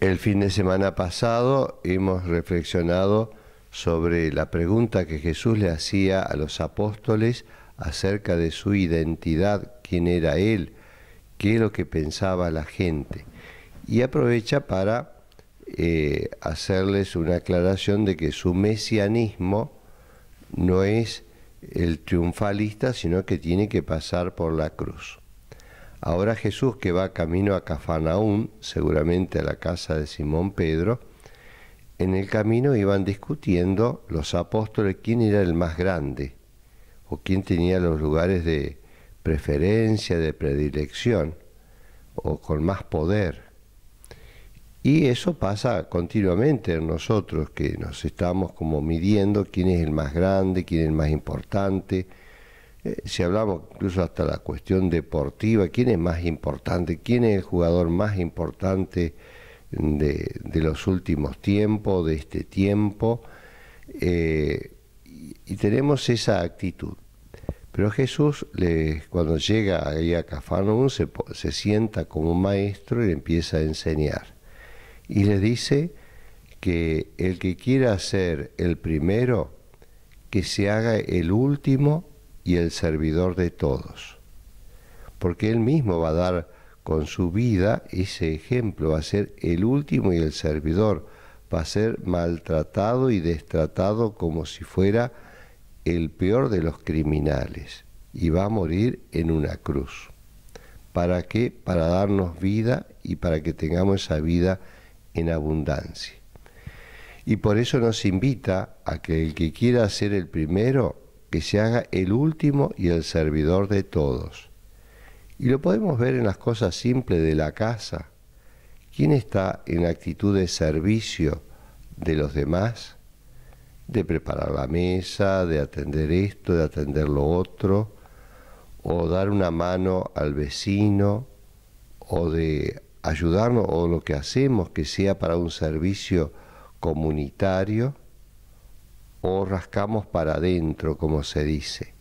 El fin de semana pasado hemos reflexionado sobre la pregunta que Jesús le hacía a los apóstoles acerca de su identidad, quién era Él, qué es lo que pensaba la gente. Y aprovecha para eh, hacerles una aclaración de que su mesianismo no es el triunfalista, sino que tiene que pasar por la cruz. Ahora Jesús que va camino a Cafanaún, seguramente a la casa de Simón Pedro, en el camino iban discutiendo los apóstoles quién era el más grande o quién tenía los lugares de preferencia, de predilección o con más poder. Y eso pasa continuamente en nosotros, que nos estamos como midiendo quién es el más grande, quién es el más importante, eh, si hablamos incluso hasta la cuestión deportiva, ¿quién es más importante? ¿Quién es el jugador más importante de, los últimos tiempos, de este tiempo? Eh, y, tenemos esa actitud. Pero Jesús, cuando llega ahí a Cafarnaum, se, sienta como un maestro y empieza a enseñar. Y le dice que el que quiera ser el primero, que se haga el último y el servidor de todos. Porque Él mismo va a dar con su vida ese ejemplo, va a ser el último y el servidor, va a ser maltratado y destratado como si fuera el peor de los criminales y va a morir en una cruz. ¿Para qué? Para darnos vida y para que tengamos esa vida en abundancia. Y por eso nos invita a que el que quiera ser el primero que se haga el último y el servidor de todos. Y lo podemos ver en las cosas simples de la casa. ¿Quién está en actitud de servicio de los demás? De preparar la mesa, de atender esto, de atender lo otro, o dar una mano al vecino, o de ayudarnos, o lo que hacemos que sea para un servicio comunitario o rascamos para adentro, como se dice.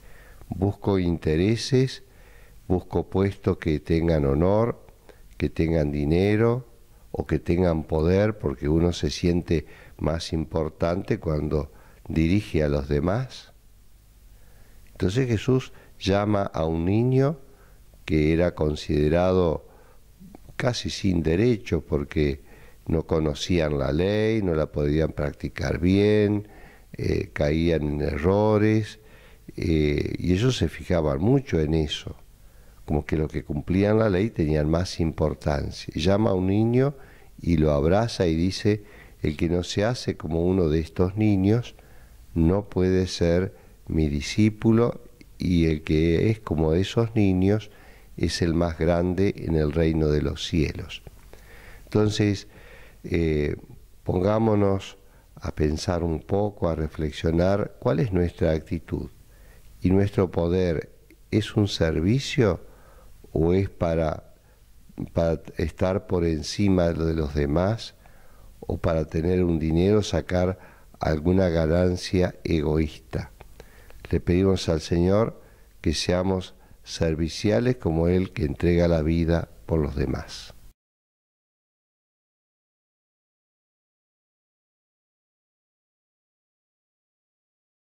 Busco intereses, busco puestos que tengan honor, que tengan dinero o que tengan poder, porque uno se siente más importante cuando dirige a los demás. Entonces Jesús llama a un niño que era considerado casi sin derecho porque no conocían la ley, no la podían practicar bien, eh, caían en errores eh, y ellos se fijaban mucho en eso, como que lo que cumplían la ley tenían más importancia. Llama a un niño y lo abraza y dice, el que no se hace como uno de estos niños no puede ser mi discípulo y el que es como esos niños es el más grande en el reino de los cielos. Entonces, eh, pongámonos a pensar un poco, a reflexionar cuál es nuestra actitud y nuestro poder es un servicio o es para, para estar por encima de los demás o para tener un dinero, sacar alguna ganancia egoísta. Le pedimos al Señor que seamos serviciales como Él que entrega la vida por los demás.